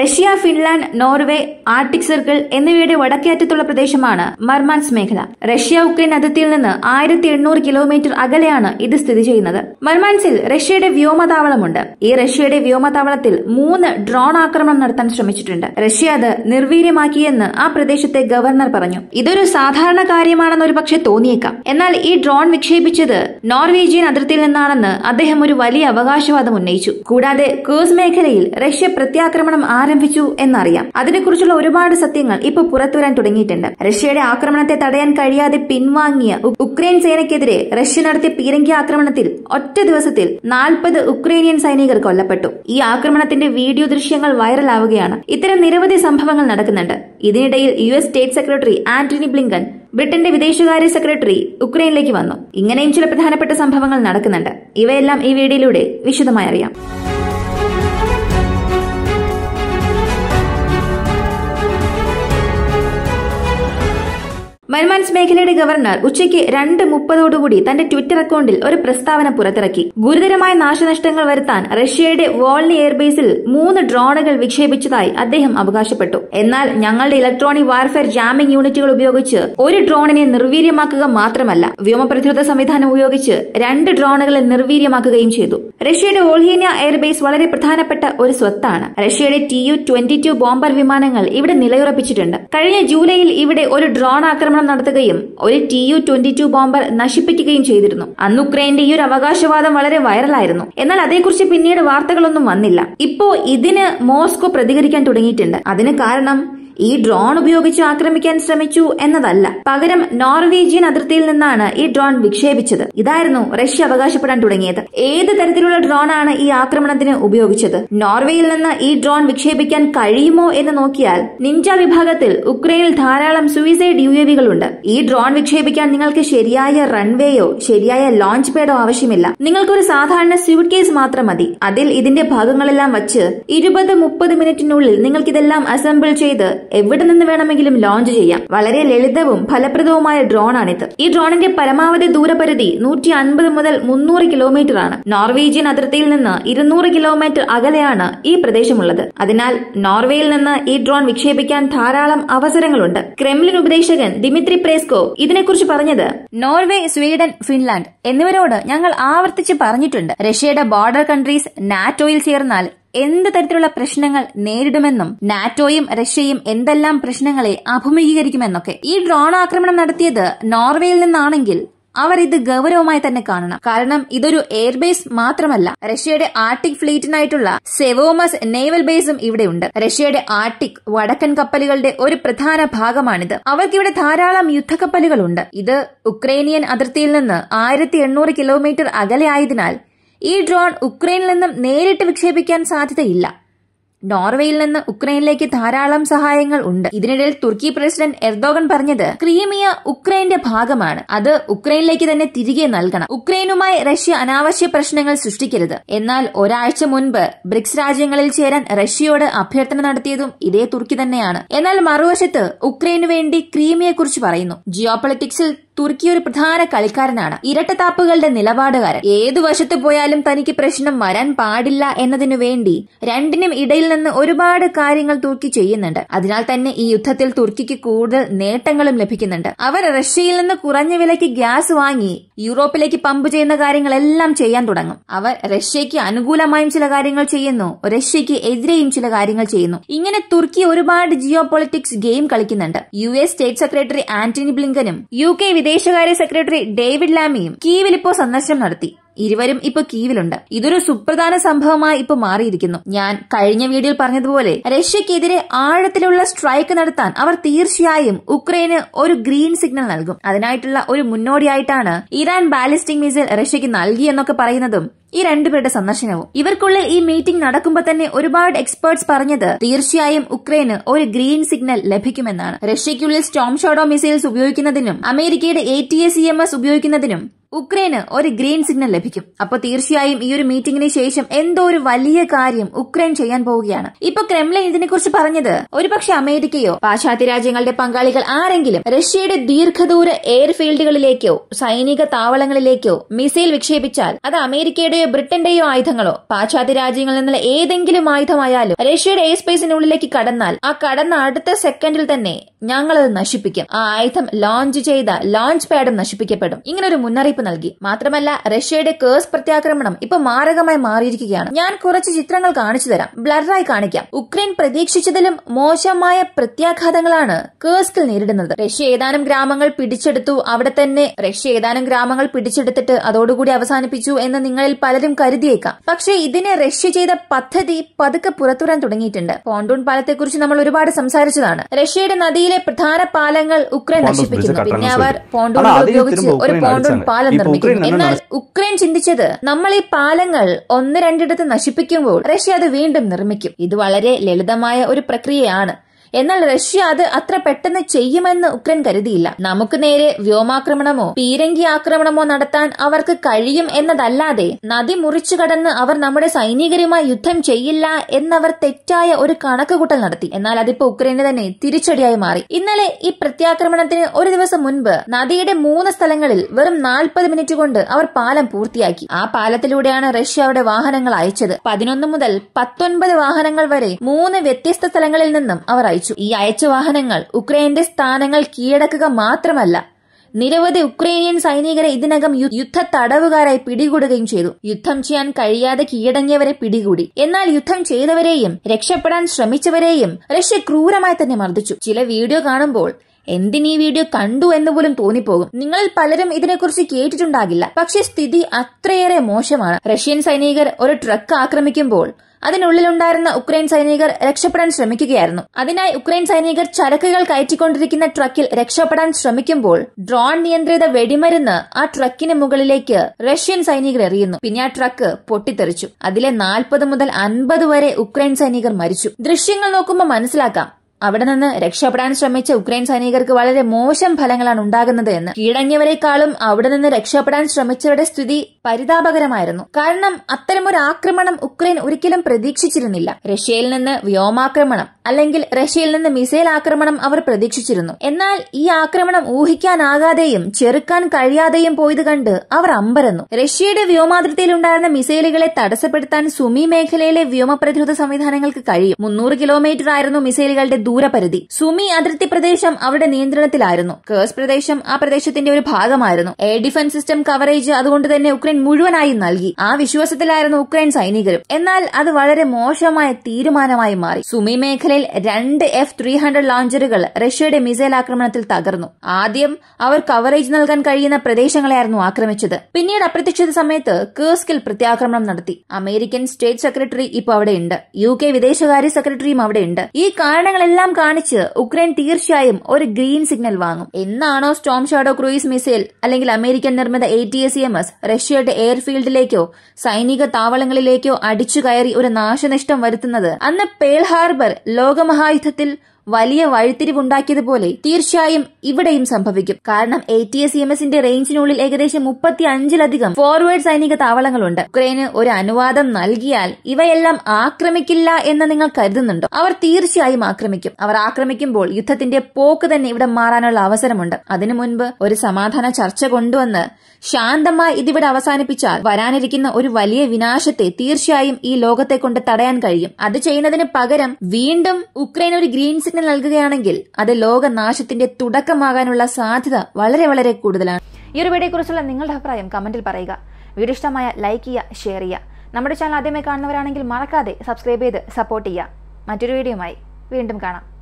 Russia Finland Norway Arctic circle എന്നിവയുടെ വടക്കേറ്റത്തുള്ള പ്രദേശമാണ് മർമാൻസ് മേഖല റഷ്യ ഉക്രൈൻ അതിർത്തിയിൽ നിന്ന് ആയിരത്തി എണ്ണൂറ് കിലോമീറ്റർ അകലെയാണ് ഇത് സ്ഥിതി ചെയ്യുന്നത് മർമാൻസിൽ റഷ്യയുടെ വ്യോമതാവളമുണ്ട് ഈ റഷ്യയുടെ വ്യോമതാവളത്തിൽ മൂന്ന് ഡ്രോൺ ആക്രമണം നടത്താൻ ശ്രമിച്ചിട്ടുണ്ട് റഷ്യ അത് നിർവീര്യമാക്കിയെന്ന് ആ പ്രദേശത്തെ ഗവർണർ പറഞ്ഞു ഇതൊരു സാധാരണ കാര്യമാണെന്ന് ഒരു പക്ഷേ തോന്നിയേക്കാം എന്നാൽ ഈ ഡ്രോൺ വിക്ഷേപിച്ചത് നോർവീജിയൻ അതിർത്തിയിൽ നിന്നാണെന്ന് അദ്ദേഹം ഒരു വലിയ അവകാശവാദം ഉന്നയിച്ചു കൂടാതെ കേസ് മേഖലയിൽ റഷ്യ പ്രത്യാക്രമണം ആരംഭിച്ചു എന്നറിയാം അതിനെക്കുറിച്ചുള്ള ഒരുപാട് സത്യങ്ങൾ ഇപ്പോൾ പുറത്തുവരാൻ തുടങ്ങിയിട്ടുണ്ട് റഷ്യയുടെ ആക്രമണത്തെ തടയാൻ കഴിയാതെ പിൻവാങ്ങിയ ഉക്രൈൻ സേനയ്ക്കെതിരെ റഷ്യ നടത്തിയ പീരങ്കി ആക്രമണത്തിൽ ഒറ്റ ദിവസത്തിൽ നാൽപ്പത് ഉക്രൈനിയൻ സൈനികർ കൊല്ലപ്പെട്ടു ഈ ആക്രമണത്തിന്റെ വീഡിയോ ദൃശ്യങ്ങൾ വൈറലാവുകയാണ് ഇത്തരം നിരവധി സംഭവങ്ങൾ നടക്കുന്നുണ്ട് ഇതിനിടയിൽ U S state secretary Antony Blinken ബ്രിട്ടന്റെ വിദേശകാര്യ സെക്രട്ടറി ഉക്രൈനിലേക്ക് വന്നു ഇങ്ങനെയും ചില പ്രധാനപ്പെട്ട സംഭവങ്ങൾ നടക്കുന്നുണ്ട് ഇവയെല്ലാം ഈ വീഡിയോയിലൂടെ വിശദമായി അറിയാം മൻമാൻസ് മേഖലയുടെ ഗവർണർ ഉച്ചയ്ക്ക് രണ്ട് മുപ്പതോടുകൂടി തന്റെ ട്വിറ്റർ അക്കൗണ്ടിൽ ഒരു പ്രസ്താവന പുറത്തിറക്കി ഗുരുതരമായ നാശനഷ്ടങ്ങൾ വരുത്താൻ റഷ്യയുടെ വോൾണി എയർബേസിൽ മൂന്ന് ഡ്രോണുകൾ വിക്ഷേപിച്ചതായി അദ്ദേഹം അവകാശപ്പെട്ടു എന്നാൽ ഞങ്ങളുടെ ഇലക്ട്രോണിക് വാർഫെയർ ജാമിംഗ് യൂണിറ്റുകൾ ഉപയോഗിച്ച് ഒരു ഡ്രോണിനെ നിർവീര്യമാക്കുക മാത്രമല്ല വ്യോമപ്രതിരോധ സംവിധാനം ഉപയോഗിച്ച് രണ്ട് ഡ്രോണുകളെ നിർവീര്യമാക്കുകയും ചെയ്തു റഷ്യയുടെ ഓൾഹീന എയർബേസ് വളരെ പ്രധാനപ്പെട്ട ഒരു സ്വത്താണ് റഷ്യയുടെ T U twenty two bomber വിമാനങ്ങൾ ഇവിടെ നിലയുറപ്പിച്ചിട്ടുണ്ട് കഴിഞ്ഞ ജൂലൈയിൽ ഇവിടെ ഒരു ഡ്രോൺ ആക്രമണം ആക്രമണം നടത്തുകയും ഒരു T U twenty two bomber നശിപ്പിക്കുകയും ചെയ്തിരുന്നു അന്ന് ഉക്രൈന്റെ ഈ ഒരു അവകാശവാദം വളരെ വൈറലായിരുന്നു എന്നാൽ അതേക്കുറിച്ച് പിന്നീട് വാർത്തകളൊന്നും വന്നില്ല ഇപ്പോ ഇതിന് മോസ്കോ പ്രതികരിക്കാൻ തുടങ്ങിയിട്ടുണ്ട് അതിന് കാരണം ഈ ഡ്രോൺ ഉപയോഗിച്ച് ആക്രമിക്കാൻ ശ്രമിച്ചു എന്നതല്ല പകരം നോർവീജിയൻ അതിർത്തിയിൽ നിന്നാണ് ഈ ഡ്രോൺ വിക്ഷേപിച്ചത് ഇതായിരുന്നു റഷ്യ അവകാശപ്പെടാൻ തുടങ്ങിയത് ഏത് തരത്തിലുള്ള ഡ്രോൺ ആണ് ഈ ആക്രമണത്തിന് ഉപയോഗിച്ചത് നോർവേയിൽ നിന്ന് ഈ ഡ്രോൺ വിക്ഷേപിക്കാൻ കഴിയുമോ എന്ന് നോക്കിയാൽ നിഞ്ച വിഭാഗത്തിൽ ഉക്രൈനിൽ ധാരാളം സൂയിസൈഡ് യു എ വികളുണ്ട് ഈ ഡ്രോൺ വിക്ഷേപിക്കാൻ നിങ്ങൾക്ക് ശരിയായ റൺവേയോ ശരിയായ ലോഞ്ച് പേഡോ ആവശ്യമില്ല നിങ്ങൾക്കൊരു സാധാരണ സ്യൂട്ട് കേസ് മാത്രം മതി അതിൽ ഇതിന്റെ ഭാഗങ്ങളെല്ലാം വച്ച് ഇരുപത് മുപ്പത് മിനിറ്റിനുള്ളിൽ നിങ്ങൾക്കിതെല്ലാം അസംബിൾ ചെയ്ത് എവിടെ നിന്ന് വേണമെങ്കിലും ലോഞ്ച് ചെയ്യാം വളരെ ലളിതവും ഫലപ്രദവുമായ ഡ്രോണാണിത് ഈ ഡ്രോണിന്റെ പരമാവധി ദൂരപരിധി നൂറ്റി അൻപത് മുതൽ മുന്നൂറ് കിലോമീറ്റർ ആണ് നോർവീജിയൻ അതിർത്തിയിൽ നിന്ന് ഇരുന്നൂറ് കിലോമീറ്റർ അകലെയാണ് ഈ പ്രദേശമുള്ളത് അതിനാൽ നോർവേയിൽ നിന്ന് ഈ ഡ്രോൺ വിക്ഷേപിക്കാൻ ധാരാളം അവസരങ്ങളുണ്ട് ക്രെംലിൻ ഉപദേശകൻ ദിമിത്രി പ്രേസ്കോ ഇതിനെക്കുറിച്ച് പറഞ്ഞത് നോർവേ സ്വീഡൻ ഫിൻലാൻഡ് എന്നിവരോട് ഞങ്ങൾ ആവർത്തിച്ച് പറഞ്ഞിട്ടുണ്ട് റഷ്യയുടെ ബോർഡർ കൺട്രീസ് നാറ്റോയിൽ ചേർന്നാൽ എന്ത് തരത്തിലുള്ള പ്രശ്നങ്ങൾ നേരിടുമെന്നും നാറ്റോയും റഷ്യയും എന്തെല്ലാം പ്രശ്നങ്ങളെ അഭിമുഖീകരിക്കുമെന്നൊക്കെ ഈ ഡ്രോൺ ആക്രമണം നടത്തിയത് നോർവേയിൽ നിന്നാണെങ്കിൽ അവർ ഇത് ഗൗരവമായി തന്നെ കാണണം കാരണം ഇതൊരു എയർബേസ് മാത്രമല്ല റഷ്യയുടെ ആർട്ടിക് ഫ്ലീറ്റിനായിട്ടുള്ള സെവോമസ് നേവൽ ബേസും ഇവിടെയുണ്ട് റഷ്യയുടെ ആർട്ടിക് വടക്കൻ കപ്പലുകളുടെ ഒരു പ്രധാന ഭാഗമാണിത് അവർക്കിവിടെ ധാരാളം യുദ്ധക്കപ്പലുകളുണ്ട് ഇത് ഉക്രൈനിയൻ അതിർത്തിയിൽ നിന്ന് ആയിരത്തി കിലോമീറ്റർ അകലെ ആയതിനാൽ ഈ ഡ്രോൺ ഉക്രൈനിൽ നിന്നും നേരിട്ട് വിക്ഷേപിക്കാൻ സാധ്യതയില്ല നോർവേയിൽ നിന്ന് ഉക്രൈനിലേക്ക് ധാരാളം സഹായങ്ങൾ ഉണ്ട് ഇതിനിടയിൽ തുർക്കി പ്രസിഡന്റ് എർദോഗൻ പറഞ്ഞത് ക്രീമിയ ഉക്രൈന്റെ ഭാഗമാണ് അത് ഉക്രൈനിലേക്ക് തന്നെ തിരികെ നൽകണം ഉക്രൈനുമായി റഷ്യ അനാവശ്യ പ്രശ്നങ്ങൾ സൃഷ്ടിക്കരുത് എന്നാൽ ഒരാഴ്ച മുൻപ് ബ്രിക്സ് രാജ്യങ്ങളിൽ ചേരാൻ റഷ്യയോട് അഭ്യർത്ഥന നടത്തിയതും ഇതേ തുർക്കി തന്നെയാണ് എന്നാൽ മറുവശത്ത് ഉക്രൈനു വേണ്ടി ക്രീമിയെക്കുറിച്ച് പറയുന്നു ജിയോപൊളിറ്റിക്സിൽ തുർക്കി ഒരു പ്രധാന കളിക്കാരനാണ് ഇരട്ടത്താപ്പുകളുടെ നിലപാടുകാരൻ ഏതു വശത്ത് പോയാലും തനിക്ക് പ്രശ്നം വരാൻ പാടില്ല എന്നതിനു വേണ്ടി രണ്ടിനും ഇടയിൽ നിന്ന് ഒരുപാട് കാര്യങ്ങൾ തുർക്കി ചെയ്യുന്നുണ്ട് അതിനാൽ തന്നെ ഈ യുദ്ധത്തിൽ തുർക്കിക്ക് കൂടുതൽ നേട്ടങ്ങളും ലഭിക്കുന്നുണ്ട് അവർ റഷ്യയിൽ നിന്ന് കുറഞ്ഞ വിലയ്ക്ക് ഗ്യാസ് വാങ്ങി യൂറോപ്പിലേക്ക് പമ്പ് ചെയ്യുന്ന കാര്യങ്ങളെല്ലാം ചെയ്യാൻ തുടങ്ങും അവർ റഷ്യയ്ക്ക് അനുകൂലമായും ചില കാര്യങ്ങൾ ചെയ്യുന്നു റഷ്യയ്ക്ക് എതിരെയും ചില കാര്യങ്ങൾ ചെയ്യുന്നു ഇങ്ങനെ തുർക്കി ഒരുപാട് ജിയോ പൊളിറ്റിക്സ് ഗെയിം കളിക്കുന്നുണ്ട് U S state secretary Antony ബ്ലിങ്കനും യു കെ വിദേശകാര്യ സെക്രട്ടറി ഡേവിഡ് ലാമിയും കീവിൽ ഇപ്പോൾ സന്ദർശനം നടത്തി ഇരുവരും ഇപ്പൊ കീവിലുണ്ട് ഇതൊരു സുപ്രധാന സംഭവമായി ഇപ്പൊ മാറിയിരിക്കുന്നു ഞാൻ കഴിഞ്ഞ വീഡിയോയിൽ പറഞ്ഞതുപോലെ റഷ്യക്കെതിരെ ആഴത്തിലുള്ള സ്ട്രൈക്ക് നടത്താൻ അവർ തീർച്ചയായും ഉക്രൈന് ഒരു ഗ്രീൻ സിഗ്നൽ നൽകും അതിനായിട്ടുള്ള ഒരു മുന്നോടിയായിട്ടാണ് ഇറാൻ ബാലിസ്റ്റിക് മിസൈൽ റഷ്യക്ക് നൽകിയെന്നൊക്കെ പറയുന്നതും ഈ രണ്ടുപേരുടെ സന്ദർശനവും ഇവർക്കുള്ളിൽ ഈ മീറ്റിംഗ് നടക്കുമ്പോൾ തന്നെ ഒരുപാട് എക്സ്പേർട്സ് പറഞ്ഞത് തീർച്ചയായും ഉക്രൈന് ഒരു ഗ്രീൻ സിഗ്നൽ ലഭിക്കുമെന്നാണ് റഷ്യയ്ക്കുള്ളിൽ സ്റ്റോം ഷോഡോ മിസൈൽസ് ഉപയോഗിക്കുന്നതിനും അമേരിക്കയുടെ A T S E M S ഉപയോഗിക്കുന്നതിനും ഉക്രൈന് ഒരു ഗ്രീൻ സിഗ്നൽ ലഭിക്കും അപ്പൊ തീർച്ചയായും ഈ ഒരു മീറ്റിംഗിന് ശേഷം എന്തോ ഒരു വലിയ കാര്യം ഉക്രൈൻ ചെയ്യാൻ പോവുകയാണ് ഇപ്പൊ ക്രെംലിൻ ഇതിനെക്കുറിച്ച് പറഞ്ഞത് ഒരുപക്ഷെ അമേരിക്കയോ പാശ്ചാത്യ രാജ്യങ്ങളുടെ പങ്കാളികൾ ആരെങ്കിലും റഷ്യയുടെ ദീർഘദൂര എയർഫീൽഡുകളിലേക്കോ സൈനിക താവളങ്ങളിലേക്കോ മിസൈൽ വിക്ഷേപിച്ചാൽ അത് അമേരിക്കയുടെയോ ബ്രിട്ടന്റെയോ ആയുധങ്ങളോ പാശ്ചാത്യ രാജ്യങ്ങളിൽ നിന്നുള്ള ഏതെങ്കിലും ആയുധമായാലും റഷ്യയുടെ എയർ സ്പേസിനുള്ളിലേക്ക് കടന്നാൽ ആ കടന്ന അടുത്ത സെക്കൻഡിൽ തന്നെ ഞങ്ങളത് നശിപ്പിക്കും ആ ആയുധം ലോഞ്ച് ചെയ്ത ലോഞ്ച് പാഡും നശിപ്പിക്കപ്പെടും ഇങ്ങനൊരു മുന്നറിയിപ്പ് മുന്നറിയിപ്പ് നൽകി മാത്രമല്ല റഷ്യയുടെ കേഴ്സ് പ്രത്യാക്രമണം ഇപ്പൊ മാരകമായി മാറിയിരിക്കുകയാണ് ഞാൻ കുറച്ച് ചിത്രങ്ങൾ കാണിച്ചു തരാം ബ്ലറായി കാണിക്കാം ഉക്രൈൻ പ്രതീക്ഷിച്ചതിലും മോശമായ പ്രത്യാഘാതങ്ങളാണ് കേസ്കിൽ നേരിടുന്നത് റഷ്യ ഏതാനും ഗ്രാമങ്ങൾ പിടിച്ചെടുത്തു അവിടെ തന്നെ റഷ്യ ഏതാനും ഗ്രാമങ്ങൾ പിടിച്ചെടുത്തിട്ട് അതോടുകൂടി അവസാനിപ്പിച്ചു എന്ന് നിങ്ങളിൽ പലരും കരുതിയേക്കാം പക്ഷേ ഇതിനെ റഷ്യ ചെയ്ത പദ്ധതി പതുക്കെ പുറത്തുവരാൻ തുടങ്ങിയിട്ടുണ്ട് പോണ്ടൂൺ പാലത്തെക്കുറിച്ച് നമ്മൾ ഒരുപാട് സംസാരിച്ചതാണ് റഷ്യയുടെ നദിയിലെ പ്രധാന പാലങ്ങൾ ഉക്രൈൻ നശിപ്പിക്കുന്നു പിന്നെ അവർ പോണ്ടൂൺ ഉപയോഗിച്ച് ഒരു പോണ്ടൂൺ പാലം പാലം നിർമ്മിക്കുന്നു എന്നാൽ ഉക്രൈൻ ചിന്തിച്ചത് നമ്മൾ ഈ പാലങ്ങൾ ഒന്ന് രണ്ടിടത്ത് നശിപ്പിക്കുമ്പോൾ റഷ്യ അത് വീണ്ടും നിർമ്മിക്കും ഇത് വളരെ ലളിതമായ ഒരു പ്രക്രിയയാണ് എന്നാൽ റഷ്യ അത് അത്ര പെട്ടെന്ന് ചെയ്യുമെന്ന് ഉക്രൈൻ കരുതിയില്ല നമുക്ക് നേരെ വ്യോമാക്രമണമോ പീരങ്കി ആക്രമണമോ നടത്താൻ അവർക്ക് കഴിയും എന്നതല്ലാതെ നദി മുറിച്ചു കടന്ന് അവർ നമ്മുടെ സൈനികരുമായി യുദ്ധം ചെയ്യില്ല എന്നവർ തെറ്റായ ഒരു കണക്കുകൂട്ടൽ നടത്തി എന്നാൽ അതിപ്പോ ഉക്രൈന് തന്നെ തിരിച്ചടിയായി മാറി ഇന്നലെ ഈ പ്രത്യാക്രമണത്തിന് ഒരു ദിവസം മുൻപ് നദിയുടെ മൂന്ന് സ്ഥലങ്ങളിൽ വെറും നാൽപ്പത് മിനിറ്റ് കൊണ്ട് അവർ പാലം പൂർത്തിയാക്കി ആ പാലത്തിലൂടെയാണ് റഷ്യ അവരുടെ വാഹനങ്ങൾ അയച്ചത് പതിനൊന്ന് മുതൽ പത്തൊൻപത് വാഹനങ്ങൾ വരെ മൂന്ന് വ്യത്യസ്ത സ്ഥലങ്ങളിൽ നിന്നും അവർ അയച്ചു അയച്ചു ഈ അയച്ച വാഹനങ്ങൾ ഉക്രൈന്റെ സ്ഥാനങ്ങൾ കീഴടക്കുക മാത്രമല്ല നിരവധി ഉക്രൈനിയൻ സൈനികരെ ഇതിനകം യുദ്ധ തടവുകാരായി പിടികൂടുകയും ചെയ്തു യുദ്ധം ചെയ്യാൻ കഴിയാതെ കീഴടങ്ങിയവരെ പിടികൂടി എന്നാൽ യുദ്ധം ചെയ്തവരെയും രക്ഷപ്പെടാൻ ശ്രമിച്ചവരെയും റഷ്യ ക്രൂരമായി തന്നെ മർദ്ദിച്ചു ചില വീഡിയോ കാണുമ്പോൾ ഈ വീഡിയോ കണ്ടു എന്ന് പോലും തോന്നിപ്പോകും നിങ്ങളിൽ പലരും ഇതിനെക്കുറിച്ച് കേട്ടിട്ടുണ്ടാകില്ല പക്ഷേ സ്ഥിതി അത്രയേറെ മോശമാണ് റഷ്യൻ സൈനികർ ഒരു ട്രക്ക് ആക്രമിക്കുമ്പോൾ അതിനുള്ളിലുണ്ടായിരുന്ന ഉക്രൈൻ സൈനികർ രക്ഷപ്പെടാൻ ശ്രമിക്കുകയായിരുന്നു അതിനായി ഉക്രൈൻ സൈനികർ ചരക്കുകൾ കയറ്റിക്കൊണ്ടിരിക്കുന്ന ട്രക്കിൽ രക്ഷപ്പെടാൻ ശ്രമിക്കുമ്പോൾ ഡ്രോൺ നിയന്ത്രിത വെടിമരുന്ന് ആ ട്രക്കിന് മുകളിലേക്ക് റഷ്യൻ സൈനികർ എറിയുന്നു പിന്നെ ആ ട്രക്ക് പൊട്ടിത്തെറിച്ചു അതിലെ നാൽപ്പത് മുതൽ അൻപത് വരെ ഉക്രൈൻ സൈനികർ മരിച്ചു ദൃശ്യങ്ങൾ നോക്കുമ്പോൾ മനസ്സിലാക്കാം അവിടെ നിന്ന് രക്ഷപ്പെടാൻ ശ്രമിച്ച ഉക്രൈൻ സൈനികർക്ക് വളരെ മോശം ഫലങ്ങളാണ് ഉണ്ടാകുന്നത് എന്ന് കീഴങ്ങിയവരെക്കാളും അവിടെ നിന്ന് രക്ഷപ്പെടാൻ ശ്രമിച്ചവരുടെ സ്ഥിതി പരിതാപകരമായിരുന്നു കാരണം അത്തരമൊരു ആക്രമണം ഉക്രൈൻ ഒരിക്കലും പ്രതീക്ഷിച്ചിരുന്നില്ല റഷ്യയിൽ നിന്ന് വ്യോമാക്രമണം അല്ലെങ്കിൽ റഷ്യയിൽ നിന്ന് മിസൈൽ ആക്രമണം അവർ പ്രതീക്ഷിച്ചിരുന്നു എന്നാൽ ഈ ആക്രമണം ഊഹിക്കാനാകാതെയും ചെറുക്കാൻ കഴിയാതെയും പോയത് കണ്ട് അവർ അമ്പരന്നു റഷ്യയുടെ വ്യോമാതിർത്തിയിലുണ്ടായിരുന്ന മിസൈലുകളെ തടസ്സപ്പെടുത്താൻ സുമി മേഖലയിലെ വ്യോമ പ്രതിരോധ സംവിധാനങ്ങൾക്ക് കഴിയും മുന്നൂറ് കിലോമീറ്റർ ആയിരുന്നു മിസൈലുകളുടെ ദൂരപരിധി സുമി അതിർത്തി പ്രദേശം അവരുടെ നിയന്ത്രണത്തിലായിരുന്നു കേസ് പ്രദേശം ആ പ്രദേശത്തിന്റെ ഒരു ഭാഗമായിരുന്നു എയർ ഡിഫൻസ് സിസ്റ്റം കവറേജ് അതുകൊണ്ട് തന്നെ ഉക്രൈൻ ഉക്രൈൻ മുഴുവനായി നൽകി ആ വിശ്വാസത്തിലായിരുന്നു ഉക്രൈൻ സൈനികരും എന്നാൽ അത് വളരെ മോശമായ തീരുമാനമായി മാറി സുമി മേഖലയിൽ രണ്ട് എഫ് ത്രീ ഹൺഡ്രഡ് ലോഞ്ചറുകൾ റഷ്യയുടെ മിസൈൽ ആക്രമണത്തിൽ തകർന്നു ആദ്യം അവർ കവറേജ് നൽകാൻ കഴിയുന്ന പ്രദേശങ്ങളെയായിരുന്നു ആക്രമിച്ചത് പിന്നീട് അപ്രത്യക്ഷിത സമയത്ത് കേഴ്സ്കിൽ പ്രത്യാക്രമണം നടത്തി അമേരിക്കൻ സ്റ്റേറ്റ് സെക്രട്ടറി ഇപ്പോൾ അവിടെയുണ്ട് യു കെ വിദേശകാര്യ സെക്രട്ടറിയും അവിടെയുണ്ട് ഈ കാരണങ്ങളെല്ലാം കാണിച്ച് ഉക്രൈൻ തീർച്ചയായും ഒരു ഗ്രീൻ സിഗ്നൽ വാങ്ങും എന്നാണോ സ്റ്റോം ഷാഡോ ക്രൂയിസ് മിസൈൽ അല്ലെങ്കിൽ അമേരിക്കൻ നിർമ്മിത A T S M S Russia sheltered എയർഫീൽഡിലേക്കോ സൈനിക താവളങ്ങളിലേക്കോ അടിച്ചു കയറി ഒരു നാശനഷ്ടം വരുത്തുന്നത് അന്ന് പേൾ ഹാർബർ ലോകമഹായുദ്ധത്തിൽ വലിയ വഴിത്തിരിവുണ്ടാക്കിയതുപോലെ തീർച്ചയായും ഇവിടെയും സംഭവിക്കും കാരണം എ ടി എസ് എം എസിന്റെ റേഞ്ചിനുള്ളിൽ ഏകദേശം മുപ്പത്തി അഞ്ചിലധികം ഫോർവേഡ് സൈനിക താവളങ്ങളുണ്ട് ഉക്രൈന് ഒരു അനുവാദം നൽകിയാൽ ഇവയെല്ലാം ആക്രമിക്കില്ല എന്ന് നിങ്ങൾ കരുതുന്നുണ്ടോ അവർ തീർച്ചയായും ആക്രമിക്കും അവർ ആക്രമിക്കുമ്പോൾ യുദ്ധത്തിന്റെ പോക്ക് തന്നെ ഇവിടെ മാറാനുള്ള അവസരമുണ്ട് അതിനു മുൻപ് ഒരു സമാധാന ചർച്ച കൊണ്ടുവന്ന് ശാന്തമായി ഇതിവിടെ അവസാനിപ്പിച്ചാൽ വരാനിരിക്കുന്ന ഒരു വലിയ വിനാശത്തെ തീർച്ചയായും ഈ ലോകത്തെ കൊണ്ട് തടയാൻ കഴിയും അത് ചെയ്യുന്നതിന് പകരം വീണ്ടും ഉക്രൈൻ ഒരു ഗ്രീൻ സിഗ്നൽ പ്രയത്നം നൽകുകയാണെങ്കിൽ അത് ലോകനാശത്തിന്റെ തുടക്കമാകാനുള്ള സാധ്യത വളരെ വളരെ കൂടുതലാണ് ഈ ഒരു വീഡിയോയെക്കുറിച്ചുള്ള നിങ്ങളുടെ അഭിപ്രായം കമന്റിൽ പറയുക വീഡിയോ ഇഷ്ടമായ ലൈക്ക് ചെയ്യുക ഷെയർ ചെയ്യുക നമ്മുടെ ചാനൽ ആദ്യമായി കാണുന്നവരാണെങ്കിൽ മറക്കാതെ സബ്സ്ക്രൈബ് ചെയ്ത് സപ്പോർട്ട് ചെയ്യുക മറ്റൊരു വീഡിയോയുമായി വീണ്ടും കാണാം